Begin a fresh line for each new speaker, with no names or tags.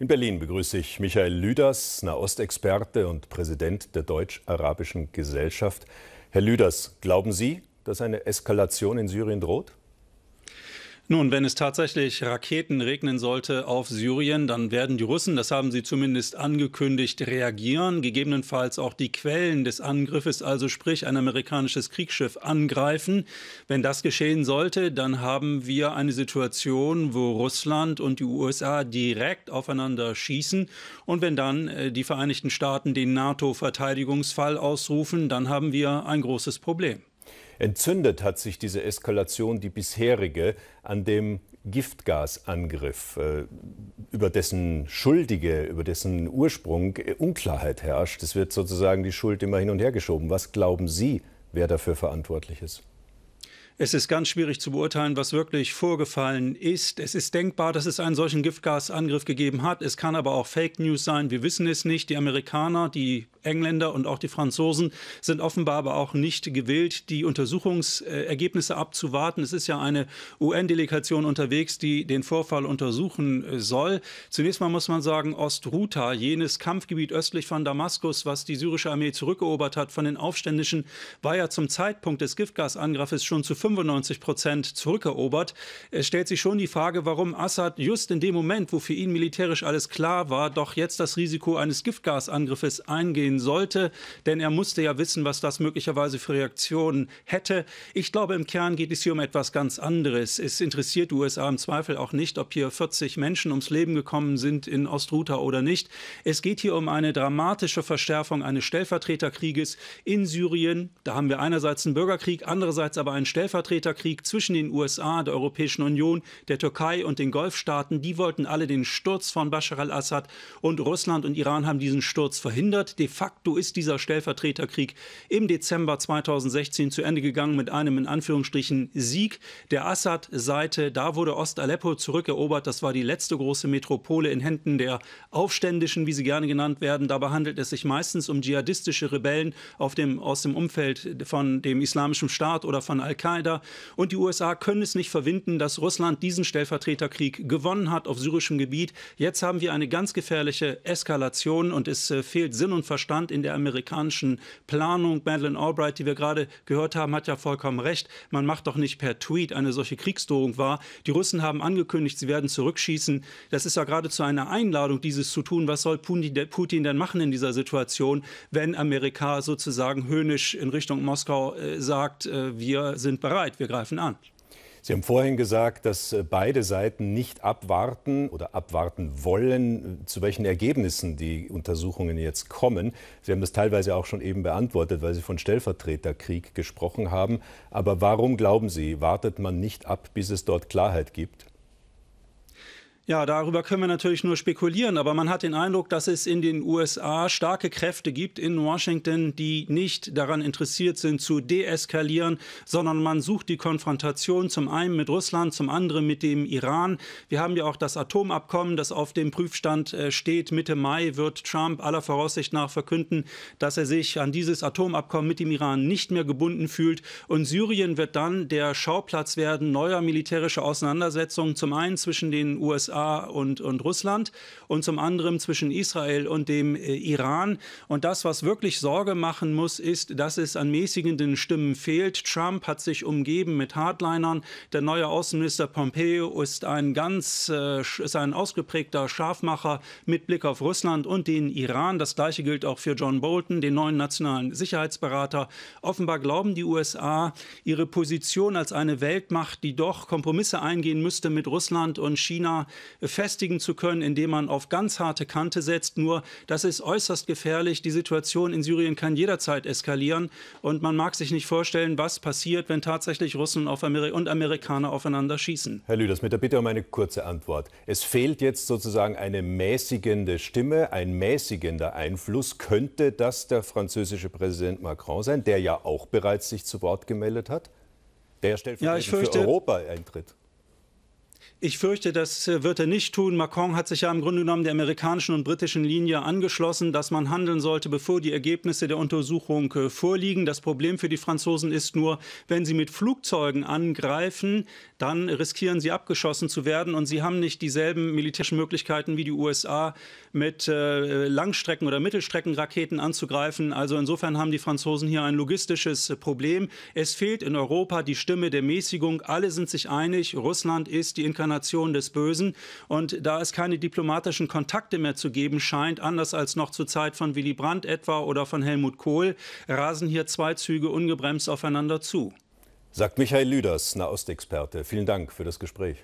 In Berlin begrüße ich Michael Lüders, Nahostexperte und Präsident der Deutsch-Arabischen Gesellschaft. Herr Lüders, glauben Sie, dass eine Eskalation in Syrien droht?
Nun, wenn es tatsächlich Raketen regnen sollte auf Syrien, dann werden die Russen, das haben sie zumindest angekündigt, reagieren, gegebenenfalls auch die Quellen des Angriffes, also sprich ein amerikanisches Kriegsschiff angreifen. Wenn das geschehen sollte, dann haben wir eine Situation, wo Russland und die USA direkt aufeinander schießen. Und wenn dann äh, die Vereinigten Staaten den NATO-Verteidigungsfall
ausrufen, dann haben wir ein großes Problem. Entzündet hat sich diese Eskalation die bisherige an dem Giftgasangriff, äh, über dessen Schuldige, über dessen Ursprung äh, Unklarheit herrscht. Es wird sozusagen die Schuld immer hin und her geschoben. Was glauben Sie, wer dafür verantwortlich ist?
Es ist ganz schwierig zu beurteilen, was wirklich vorgefallen ist. Es ist denkbar, dass es einen solchen Giftgasangriff gegeben hat. Es kann aber auch Fake News sein. Wir wissen es nicht. Die Amerikaner, die Engländer und auch die Franzosen sind offenbar aber auch nicht gewillt, die Untersuchungsergebnisse abzuwarten. Es ist ja eine UN-Delegation unterwegs, die den Vorfall untersuchen äh, soll. Zunächst mal muss man sagen, Ostruta, jenes Kampfgebiet östlich von Damaskus, was die syrische Armee zurückerobert hat von den Aufständischen, war ja zum Zeitpunkt des Giftgasangriffes schon zu 50 95 Prozent zurückerobert, stellt sich schon die Frage, warum Assad just in dem Moment, wo für ihn militärisch alles klar war, doch jetzt das Risiko eines Giftgasangriffes eingehen sollte. Denn er musste ja wissen, was das möglicherweise für Reaktionen hätte. Ich glaube, im Kern geht es hier um etwas ganz anderes. Es interessiert die USA im Zweifel auch nicht, ob hier 40 Menschen ums Leben gekommen sind in Ostruta oder nicht. Es geht hier um eine dramatische Verschärfung eines Stellvertreterkrieges in Syrien. Da haben wir einerseits einen Bürgerkrieg, andererseits aber einen Stellvertreterkrieg. Stellvertreterkrieg zwischen den USA, der Europäischen Union, der Türkei und den Golfstaaten, die wollten alle den Sturz von Bashar al-Assad und Russland und Iran haben diesen Sturz verhindert. De facto ist dieser Stellvertreterkrieg im Dezember 2016 zu Ende gegangen mit einem in Anführungsstrichen Sieg der Assad-Seite. Da wurde Ost-Aleppo zurückerobert. Das war die letzte große Metropole in Händen der Aufständischen, wie sie gerne genannt werden. Dabei handelt es sich meistens um dschihadistische Rebellen dem, aus dem Umfeld von dem Islamischen Staat oder von Al-Qaida al und die USA können es nicht verwinden, dass Russland diesen Stellvertreterkrieg gewonnen hat auf syrischem Gebiet. Jetzt haben wir eine ganz gefährliche Eskalation und es äh, fehlt Sinn und Verstand in der amerikanischen Planung. Madeleine Albright, die wir gerade gehört haben, hat ja vollkommen recht. Man macht doch nicht per Tweet eine solche Kriegsdrohung wahr. Die Russen haben angekündigt, sie werden zurückschießen. Das ist ja geradezu eine Einladung, dieses zu tun. Was soll Putin denn machen in dieser Situation, wenn Amerika sozusagen höhnisch in Richtung Moskau äh, sagt, äh, wir sind bei bereit, wir greifen an.
Sie haben vorhin gesagt, dass äh, beide Seiten nicht abwarten oder abwarten wollen, äh, zu welchen Ergebnissen die Untersuchungen jetzt kommen. Sie haben das teilweise auch schon eben beantwortet, weil Sie von Stellvertreterkrieg gesprochen haben. Aber warum glauben Sie, wartet man nicht ab, bis es dort Klarheit gibt?
Ja, darüber können wir natürlich nur spekulieren, aber man hat den Eindruck, dass es in den USA starke Kräfte gibt in Washington, die nicht daran interessiert sind, zu deeskalieren, sondern man sucht die Konfrontation zum einen mit Russland, zum anderen mit dem Iran. Wir haben ja auch das Atomabkommen, das auf dem Prüfstand äh, steht. Mitte Mai wird Trump aller Voraussicht nach verkünden, dass er sich an dieses Atomabkommen mit dem Iran nicht mehr gebunden fühlt. Und Syrien wird dann der Schauplatz werden neuer militärischer Auseinandersetzungen, zum einen zwischen den USA USA und, und Russland und zum anderen zwischen Israel und dem äh, Iran. Und das, was wirklich Sorge machen muss, ist, dass es an mäßigenden Stimmen fehlt. Trump hat sich umgeben mit Hardlinern. Der neue Außenminister Pompeo ist ein ganz äh, ist ein ausgeprägter Scharfmacher mit Blick auf Russland und den Iran. Das gleiche gilt auch für John Bolton, den neuen nationalen Sicherheitsberater. Offenbar glauben die USA, ihre Position als eine Weltmacht, die doch Kompromisse eingehen müsste mit Russland und China, festigen zu können, indem man auf ganz harte Kante setzt. Nur das ist äußerst gefährlich. Die Situation in Syrien kann jederzeit eskalieren und man mag sich nicht vorstellen, was passiert, wenn tatsächlich Russen Ameri und
Amerikaner aufeinander schießen. Herr Lüders, mit der Bitte um eine kurze Antwort. Es fehlt jetzt sozusagen eine mäßigende Stimme, ein mäßigender Einfluss. Könnte das der französische Präsident Macron sein, der ja auch bereits sich zu Wort gemeldet hat? Der stellt ja, für Europa eintritt.
Ich fürchte, das äh, wird er nicht tun. Macron hat sich ja im Grunde genommen der amerikanischen und britischen Linie angeschlossen, dass man handeln sollte, bevor die Ergebnisse der Untersuchung äh, vorliegen. Das Problem für die Franzosen ist nur, wenn sie mit Flugzeugen angreifen, dann riskieren sie abgeschossen zu werden und sie haben nicht dieselben militärischen Möglichkeiten wie die USA mit äh, Langstrecken- oder Mittelstreckenraketen anzugreifen. Also insofern haben die Franzosen hier ein logistisches Problem. Es fehlt in Europa die Stimme der Mäßigung. Alle sind sich einig, Russland ist die Inkarnation des Bösen. Und da es keine diplomatischen Kontakte mehr zu geben scheint, anders als noch zur Zeit von Willy Brandt etwa oder von Helmut Kohl, rasen hier zwei Züge ungebremst aufeinander zu.
Sagt Michael Lüders, Nahostexperte. Vielen Dank für das Gespräch.